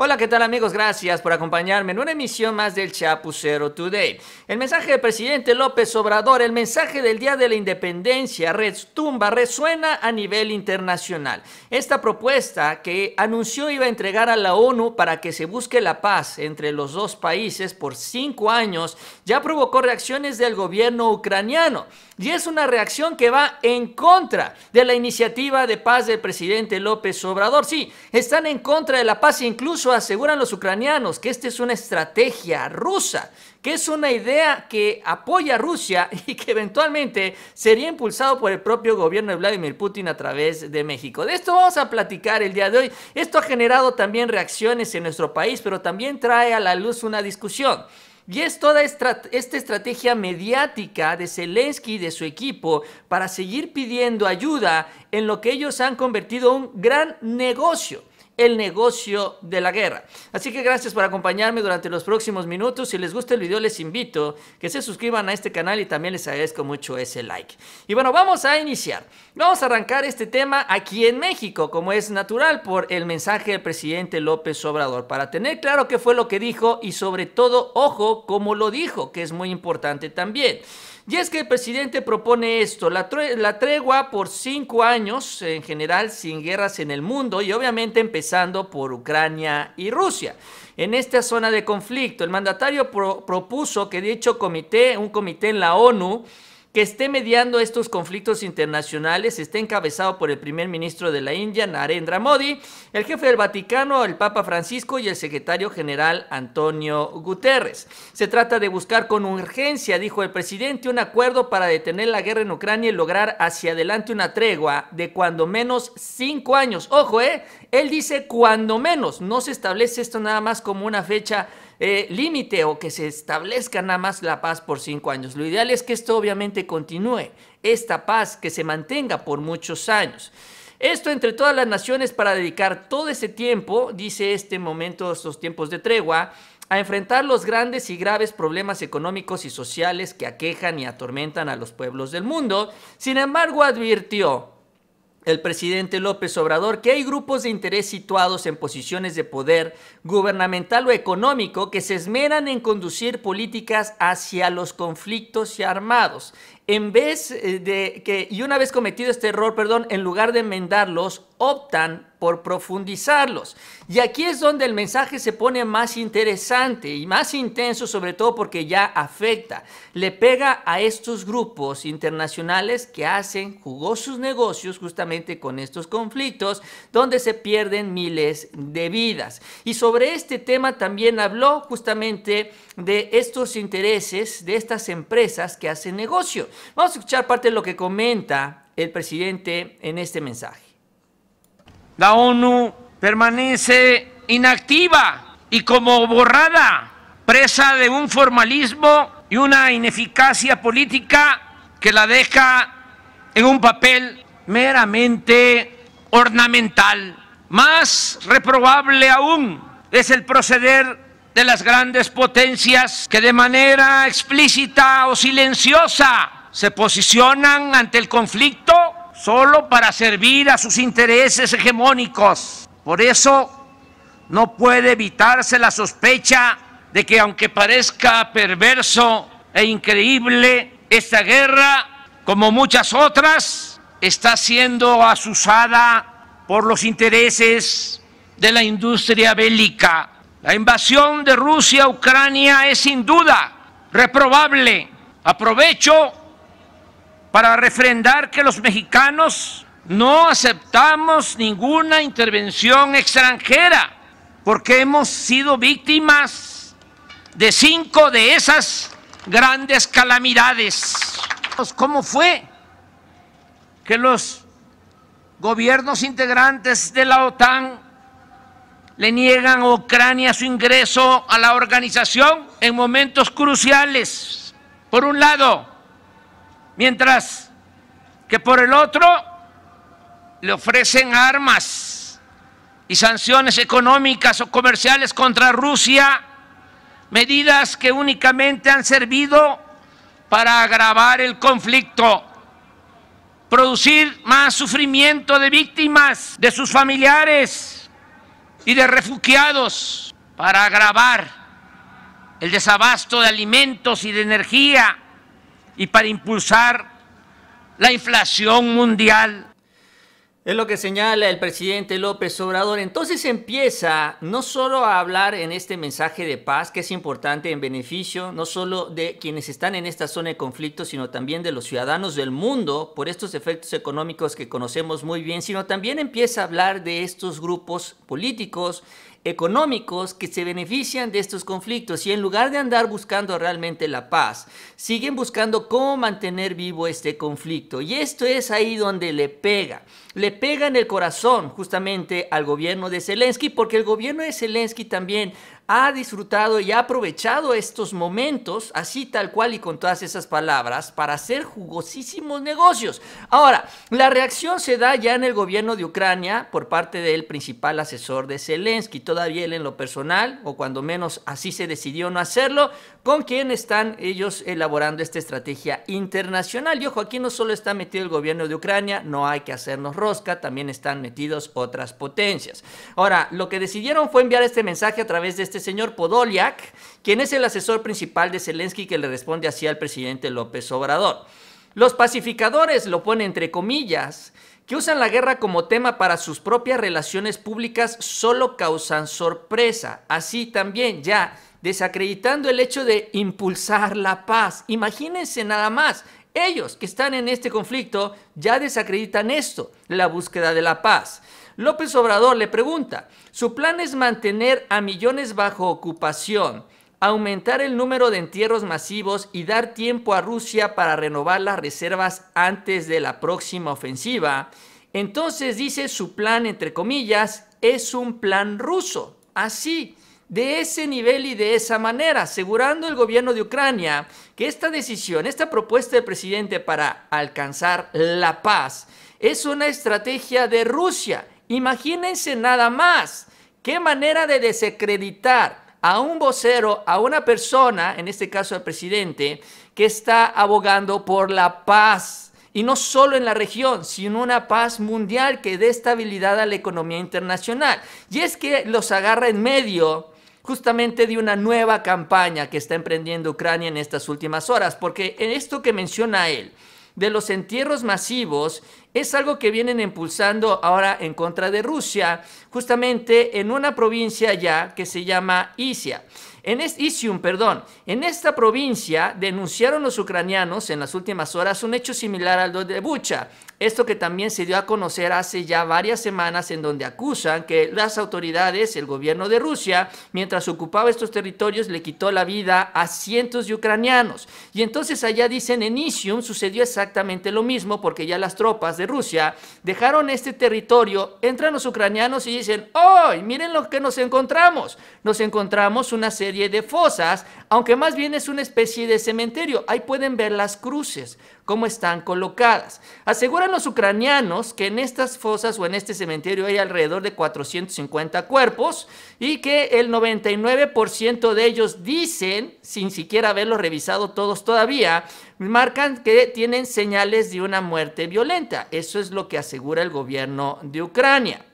Hola, ¿qué tal amigos? Gracias por acompañarme en una emisión más del Chapucero Today. El mensaje del presidente López Obrador, el mensaje del Día de la Independencia, retumba, resuena a nivel internacional. Esta propuesta que anunció iba a entregar a la ONU para que se busque la paz entre los dos países por cinco años ya provocó reacciones del gobierno ucraniano y es una reacción que va en contra de la iniciativa de paz del presidente López Obrador. Sí, están en contra de la paz incluso aseguran los ucranianos que esta es una estrategia rusa, que es una idea que apoya a Rusia y que eventualmente sería impulsado por el propio gobierno de Vladimir Putin a través de México. De esto vamos a platicar el día de hoy. Esto ha generado también reacciones en nuestro país, pero también trae a la luz una discusión. Y es toda esta, esta estrategia mediática de Zelensky y de su equipo para seguir pidiendo ayuda en lo que ellos han convertido en un gran negocio el negocio de la guerra. Así que gracias por acompañarme durante los próximos minutos. Si les gusta el video, les invito que se suscriban a este canal y también les agradezco mucho ese like. Y bueno, vamos a iniciar. Vamos a arrancar este tema aquí en México, como es natural por el mensaje del presidente López Obrador, para tener claro qué fue lo que dijo y sobre todo, ojo, cómo lo dijo, que es muy importante también. Y es que el presidente propone esto, la, tregua por cinco años en general sin guerras en el mundo y obviamente empezando por Ucrania y Rusia. En esta zona de conflicto, el mandatario propuso que dicho comité, un comité en la ONU, que esté mediando estos conflictos internacionales esté encabezado por el primer ministro de la India, Narendra Modi, el jefe del Vaticano, el Papa Francisco y el secretario general Antonio Guterres. Se trata de buscar con urgencia, dijo el presidente, un acuerdo para detener la guerra en Ucrania y lograr hacia adelante una tregua de cuando menos cinco años. Ojo, ¿eh? Él dice cuando menos, no se establece esto nada más como una fecha eh, límite o que se establezca nada más la paz por cinco años. Lo ideal es que esto obviamente continúe, esta paz que se mantenga por muchos años. Esto entre todas las naciones para dedicar todo ese tiempo, dice este momento, estos tiempos de tregua, a enfrentar los grandes y graves problemas económicos y sociales que aquejan y atormentan a los pueblos del mundo. Sin embargo, advirtió, el presidente López Obrador que hay grupos de interés situados en posiciones de poder gubernamental o económico que se esmeran en conducir políticas hacia los conflictos y armados en vez eh, de que, y una vez cometido este error, perdón, en lugar de enmendarlos, optan por profundizarlos. Y aquí es donde el mensaje se pone más interesante y más intenso, sobre todo porque ya afecta, le pega a estos grupos internacionales que hacen jugosos negocios justamente con estos conflictos, donde se pierden miles de vidas. Y sobre este tema también habló justamente de estos intereses de estas empresas que hacen negocio. Vamos a escuchar parte de lo que comenta el presidente en este mensaje. La ONU permanece inactiva y como borrada, presa de un formalismo y una ineficacia política que la deja en un papel meramente ornamental. Más reprobable aún es el proceder de las grandes potencias que de manera explícita o silenciosa se posicionan ante el conflicto solo para servir a sus intereses hegemónicos. Por eso no puede evitarse la sospecha de que aunque parezca perverso e increíble, esta guerra, como muchas otras, está siendo asusada por los intereses de la industria bélica. La invasión de Rusia a Ucrania es sin duda reprobable. Aprovecho para refrendar que los mexicanos no aceptamos ninguna intervención extranjera, porque hemos sido víctimas de cinco de esas grandes calamidades. ¿Cómo fue que los gobiernos integrantes de la OTAN le niegan a Ucrania su ingreso a la organización en momentos cruciales? Por un lado, Mientras que por el otro le ofrecen armas y sanciones económicas o comerciales contra Rusia, medidas que únicamente han servido para agravar el conflicto, producir más sufrimiento de víctimas, de sus familiares y de refugiados, para agravar el desabasto de alimentos y de energía y para impulsar la inflación mundial. Es lo que señala el presidente López Obrador. Entonces empieza no solo a hablar en este mensaje de paz, que es importante en beneficio no solo de quienes están en esta zona de conflicto, sino también de los ciudadanos del mundo por estos efectos económicos que conocemos muy bien, sino también empieza a hablar de estos grupos políticos económicos que se benefician de estos conflictos y en lugar de andar buscando realmente la paz, siguen buscando cómo mantener vivo este conflicto. Y esto es ahí donde le pega. Le pega en el corazón justamente al gobierno de Zelensky porque el gobierno de Zelensky también ha disfrutado y ha aprovechado estos momentos, así tal cual y con todas esas palabras, para hacer jugosísimos negocios. Ahora, la reacción se da ya en el gobierno de Ucrania por parte del principal asesor de Zelensky. Todavía él en lo personal, o cuando menos así se decidió no hacerlo, con quién están ellos elaborando esta estrategia internacional. Y ojo, aquí no solo está metido el gobierno de Ucrania, no hay que hacernos rosca, también están metidos otras potencias. Ahora, lo que decidieron fue enviar este mensaje a través de este señor Podoliak, quien es el asesor principal de Zelensky que le responde así al presidente López Obrador. Los pacificadores, lo pone entre comillas, que usan la guerra como tema para sus propias relaciones públicas solo causan sorpresa. Así también ya desacreditando el hecho de impulsar la paz. Imagínense nada más, ellos que están en este conflicto ya desacreditan esto, la búsqueda de la paz. López Obrador le pregunta, su plan es mantener a millones bajo ocupación, aumentar el número de entierros masivos y dar tiempo a Rusia para renovar las reservas antes de la próxima ofensiva. Entonces dice su plan, entre comillas, es un plan ruso. Así de ese nivel y de esa manera, asegurando el gobierno de Ucrania que esta decisión, esta propuesta del presidente para alcanzar la paz, es una estrategia de Rusia. Imagínense nada más qué manera de desacreditar a un vocero, a una persona, en este caso al presidente, que está abogando por la paz. Y no solo en la región, sino una paz mundial que dé estabilidad a la economía internacional. Y es que los agarra en medio justamente de una nueva campaña que está emprendiendo Ucrania en estas últimas horas, porque en esto que menciona él, de los entierros masivos es algo que vienen impulsando ahora en contra de Rusia, justamente en una provincia ya que se llama Isia. En Isium, perdón, en esta provincia denunciaron los ucranianos en las últimas horas un hecho similar al de Bucha. Esto que también se dio a conocer hace ya varias semanas en donde acusan que las autoridades, el gobierno de Rusia, mientras ocupaba estos territorios, le quitó la vida a cientos de ucranianos. Y entonces allá dicen en Isium sucedió exactamente lo mismo porque ya las tropas de Rusia dejaron este territorio, entran los ucranianos y dicen, ¡oh! Miren lo que nos encontramos. Nos encontramos una serie de fosas, aunque más bien es una especie de cementerio. Ahí pueden ver las cruces, cómo están colocadas. Aseguran los ucranianos que en estas fosas o en este cementerio hay alrededor de 450 cuerpos y que el 99% de ellos dicen, sin siquiera haberlos revisado todos todavía, marcan que tienen señales de una muerte violenta. Eso es lo que asegura el gobierno de Ucrania.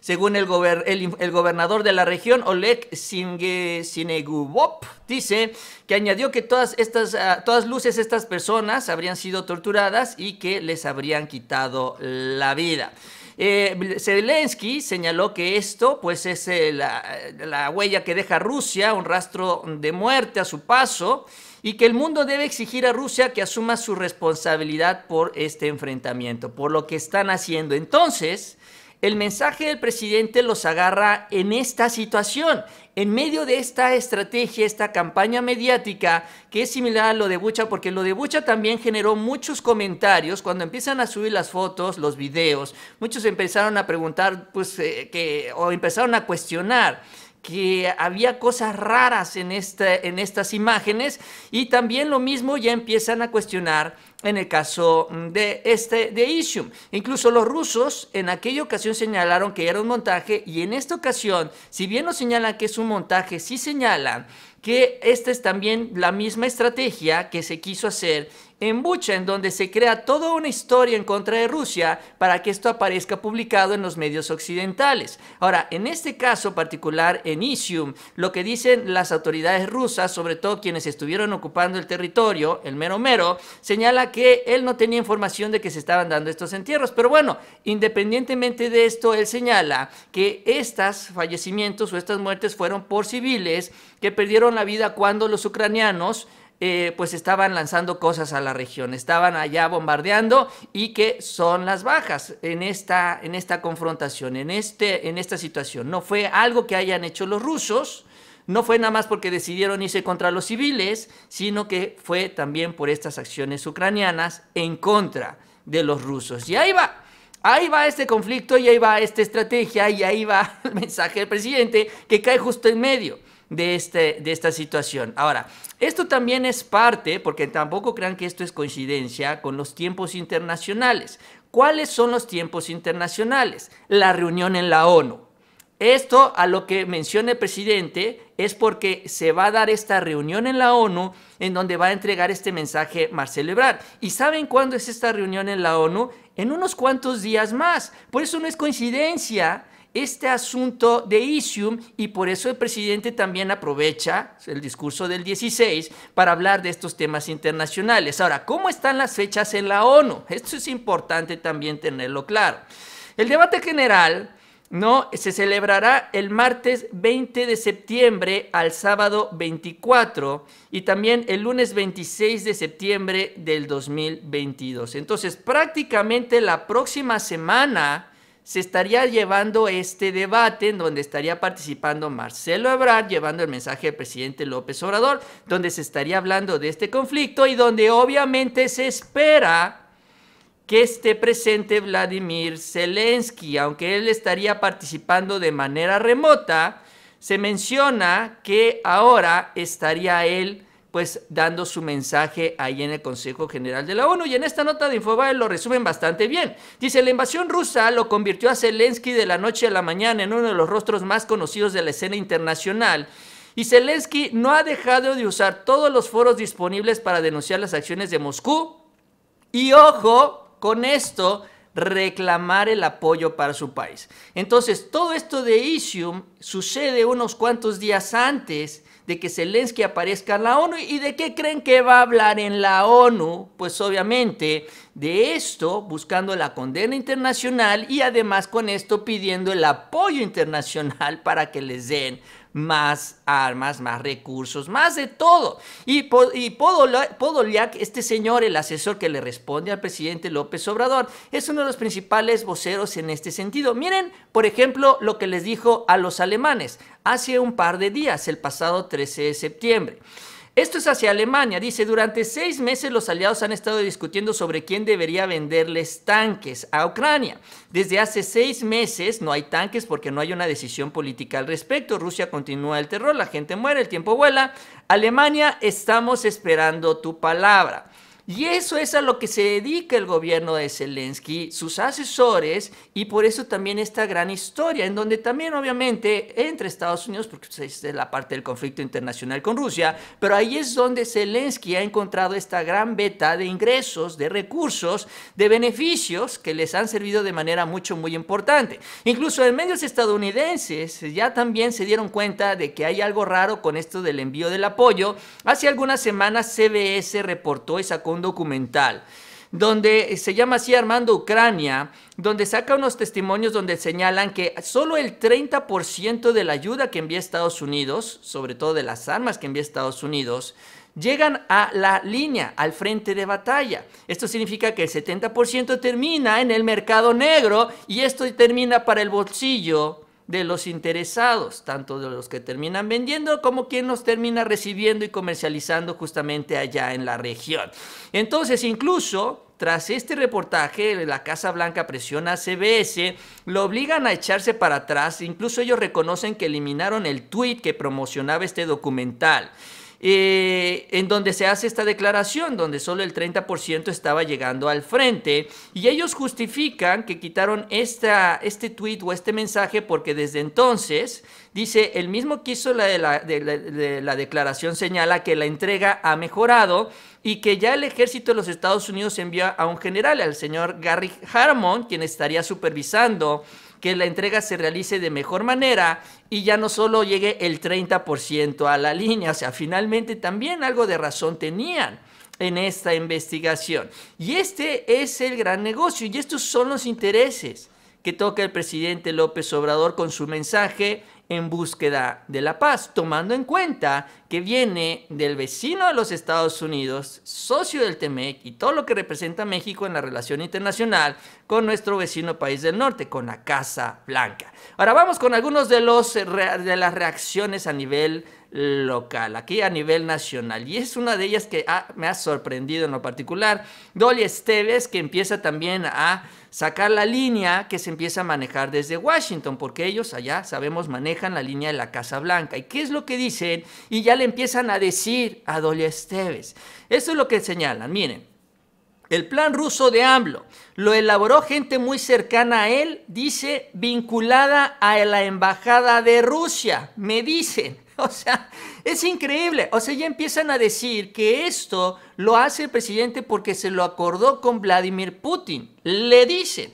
Según el, gobernador de la región, Oleg Sinegubop, dice que añadió que todas estas, ah, todas luces estas personas habrían sido torturadas y que les habrían quitado la vida. Eh, Zelensky señaló que esto pues, es eh, la huella que deja Rusia, un rastro de muerte a su paso, y que el mundo debe exigir a Rusia que asuma su responsabilidad por este enfrentamiento, por lo que están haciendo. Entonces, el mensaje del presidente los agarra en esta situación, en medio de esta estrategia, esta campaña mediática, que es similar a lo de Bucha, porque lo de Bucha también generó muchos comentarios cuando empiezan a subir las fotos, los videos. Muchos empezaron a preguntar, pues, eh, que, o empezaron a cuestionar que había cosas raras en, en estas imágenes y también lo mismo ya empiezan a cuestionar en el caso de este de Isium. Incluso los rusos en aquella ocasión señalaron que era un montaje y en esta ocasión, si bien no señalan que es un montaje, sí señalan que esta es también la misma estrategia que se quiso hacer en Bucha, en donde se crea toda una historia en contra de Rusia para que esto aparezca publicado en los medios occidentales. Ahora, en este caso particular, en Isium, lo que dicen las autoridades rusas, sobre todo quienes estuvieron ocupando el territorio, el mero mero, señala que él no tenía información de que se estaban dando estos entierros. Pero bueno, independientemente de esto, él señala que estos fallecimientos o estas muertes fueron por civiles que perdieron la vida cuando los ucranianos eh, pues estaban lanzando cosas a la región, estaban allá bombardeando y que son las bajas en esta, en esta confrontación, en, este, en esta situación. No fue algo que hayan hecho los rusos, no fue nada más porque decidieron irse contra los civiles, sino que fue también por estas acciones ucranianas en contra de los rusos. Y ahí va. Ahí va este conflicto y ahí va esta estrategia y ahí va el mensaje del presidente que cae justo en medio de, este, esta situación. Ahora, esto también es parte, porque tampoco crean que esto es coincidencia, con los tiempos internacionales. ¿Cuáles son los tiempos internacionales? La reunión en la ONU. Esto a lo que menciona el presidente es porque se va a dar esta reunión en la ONU en donde va a entregar este mensaje Marcelo Ebrard. ¿Y saben cuándo es esta reunión en la ONU? En unos cuantos días más. Por eso no es coincidencia este asunto de Isium y por eso el presidente también aprovecha el discurso del 16 para hablar de estos temas internacionales. Ahora, ¿cómo están las fechas en la ONU? Esto es importante también tenerlo claro. El debate general ¿no? se celebrará el martes 20 de septiembre al sábado 24 y también el lunes 26 de septiembre del 2022. Entonces, prácticamente la próxima semana se estaría llevando este debate en donde estaría participando Marcelo Ebrard llevando el mensaje del presidente López Obrador, donde se estaría hablando de este conflicto y donde obviamente se espera que esté presente Vladimir Zelensky, aunque él estaría participando de manera remota, se menciona que ahora estaría él pues dando su mensaje ahí en el Consejo General de la ONU. Y en esta nota de Infobae lo resumen bastante bien. Dice, la invasión rusa lo convirtió a Zelensky de la noche a la mañana en uno de los rostros más conocidos de la escena internacional. Y Zelensky no ha dejado de usar todos los foros disponibles para denunciar las acciones de Moscú. Y ojo con esto, reclamar el apoyo para su país. Entonces, todo esto de Isium sucede unos cuantos días antes de que Zelensky aparezca en la ONU. ¿Y de qué creen que va a hablar en la ONU? Pues obviamente de esto, buscando la condena internacional y además con esto pidiendo el apoyo internacional para que les den más armas, más recursos, más de todo. Y, y Podoliak, este señor, el asesor que le responde al presidente López Obrador, es uno de los principales voceros en este sentido. Miren, por ejemplo, lo que les dijo a los alemanes hace un par de días, el pasado 13 de septiembre. Esto es hacia Alemania. Dice, durante seis meses los aliados han estado discutiendo sobre quién debería venderles tanques a Ucrania. Desde hace seis meses no hay tanques porque no hay una decisión política al respecto. Rusia continúa el terror, la gente muere, el tiempo vuela. Alemania, estamos esperando tu palabra. Y eso es a lo que se dedica el gobierno de Zelensky, sus asesores, y por eso también esta gran historia, en donde también obviamente entre Estados Unidos, porque pues, es la parte del conflicto internacional con Rusia, pero ahí es donde Zelensky ha encontrado esta gran beta de ingresos, de recursos, de beneficios que les han servido de manera mucho, muy importante. Incluso en medios estadounidenses ya también se dieron cuenta de que hay algo raro con esto del envío del apoyo. Hace algunas semanas CBS reportó esa documental donde se llama así Armando Ucrania, donde saca unos testimonios donde señalan que solo el 30% de la ayuda que envía Estados Unidos, sobre todo de las armas que envía Estados Unidos, llegan a la línea, al frente de batalla. Esto significa que el 70% termina en el mercado negro y esto termina para el bolsillo de los interesados, tanto de los que terminan vendiendo como quien los termina recibiendo y comercializando justamente allá en la región. Entonces, incluso tras este reportaje, la Casa Blanca presiona a CBS, lo obligan a echarse para atrás, incluso ellos reconocen que eliminaron el tweet que promocionaba este documental. Eh, en donde se hace esta declaración, donde solo el 30% estaba llegando al frente. Y ellos justifican que quitaron esta, este tweet o este mensaje porque desde entonces, dice, el mismo que hizo la, la declaración señala que la entrega ha mejorado y que ya el ejército de los Estados Unidos envía a un general, al señor Gary Harmon, quien estaría supervisando que la entrega se realice de mejor manera y ya no solo llegue el 30% a la línea. O sea, finalmente también algo de razón tenían en esta investigación. Y este es el gran negocio y estos son los intereses que toca el presidente López Obrador con su mensaje en búsqueda de la paz, tomando en cuenta que viene del vecino de los Estados Unidos, socio del TEMEC y todo lo que representa México en la relación internacional con nuestro vecino país del norte, con la Casa Blanca. Ahora vamos con algunos de, los, de las reacciones a nivel local, aquí a nivel nacional. Y es una de ellas que ah, me ha sorprendido en lo particular. Dolly Esteves, que empieza también a sacar la línea que se empieza a manejar desde Washington, porque ellos allá, sabemos, manejan la línea de la Casa Blanca. ¿Y qué es lo que dicen? Y ya le empiezan a decir a Dolly Esteves. Eso es lo que señalan. Miren. El plan ruso de AMLO lo elaboró gente muy cercana a él, dice, vinculada a la embajada de Rusia, me dicen. O sea, es increíble. O sea, ya empiezan a decir que esto lo hace el presidente porque se lo acordó con Vladimir Putin. Le dicen.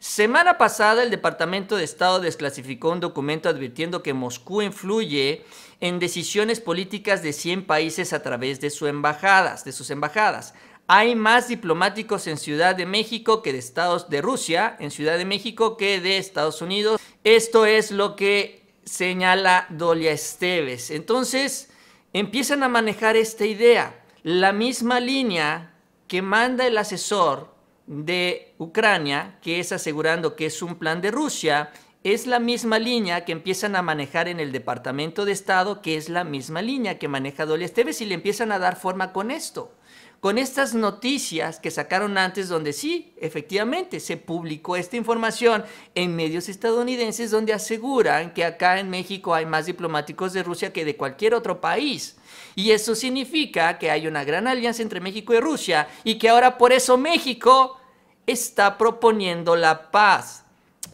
Semana pasada el Departamento de Estado desclasificó un documento advirtiendo que Moscú influye en decisiones políticas de 100 países a través de sus embajadas, de sus embajadas. Hay más diplomáticos en Ciudad de México que de Estados de Rusia, en Ciudad de México que de Estados Unidos. Esto es lo que señala Dolia Esteves. Entonces, empiezan a manejar esta idea. La misma línea que manda el asesor de Ucrania, que es asegurando que es un plan de Rusia, es la misma línea que empiezan a manejar en el Departamento de Estado, que es la misma línea que maneja Dolia Esteves y le empiezan a dar forma con esto con estas noticias que sacaron antes donde sí, efectivamente, se publicó esta información en medios estadounidenses donde aseguran que acá en México hay más diplomáticos de Rusia que de cualquier otro país. Y eso significa que hay una gran alianza entre México y Rusia y que ahora por eso México está proponiendo la paz.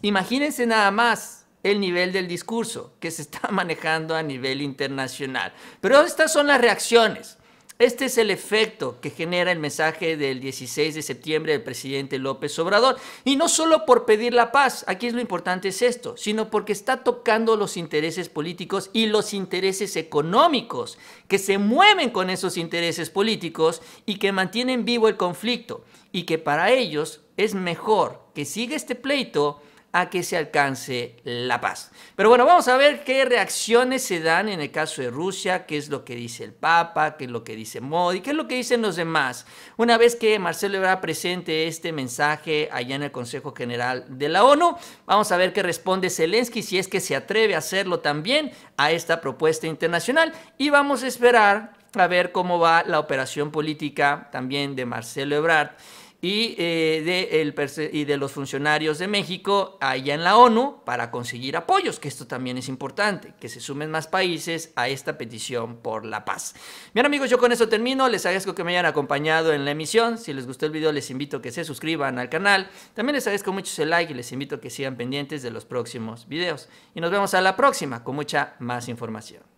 Imagínense nada más el nivel del discurso que se está manejando a nivel internacional. Pero estas son las reacciones. Este es el efecto que genera el mensaje del 16 de septiembre del presidente López Obrador. Y no solo por pedir la paz, aquí es lo importante es esto, sino porque está tocando los intereses políticos y los intereses económicos, que se mueven con esos intereses políticos y que mantienen vivo el conflicto. Y que para ellos es mejor que siga este pleito a que se alcance la paz. Pero bueno, vamos a ver qué reacciones se dan en el caso de Rusia, qué es lo que dice el Papa, qué es lo que dice Modi, qué es lo que dicen los demás. Una vez que Marcelo Ebrard presente este mensaje allá en el Consejo General de la ONU, vamos a ver qué responde Zelensky si es que se atreve a hacerlo también a esta propuesta internacional y vamos a esperar a ver cómo va la operación política también de Marcelo Ebrard y, eh, de y de los funcionarios de México allá en la ONU para conseguir apoyos, que esto también es importante, que se sumen más países a esta petición por la paz. Bien amigos, yo con eso termino, les agradezco que me hayan acompañado en la emisión, si les gustó el video les invito a que se suscriban al canal, también les agradezco mucho el like y les invito a que sigan pendientes de los próximos videos y nos vemos a la próxima con mucha más información.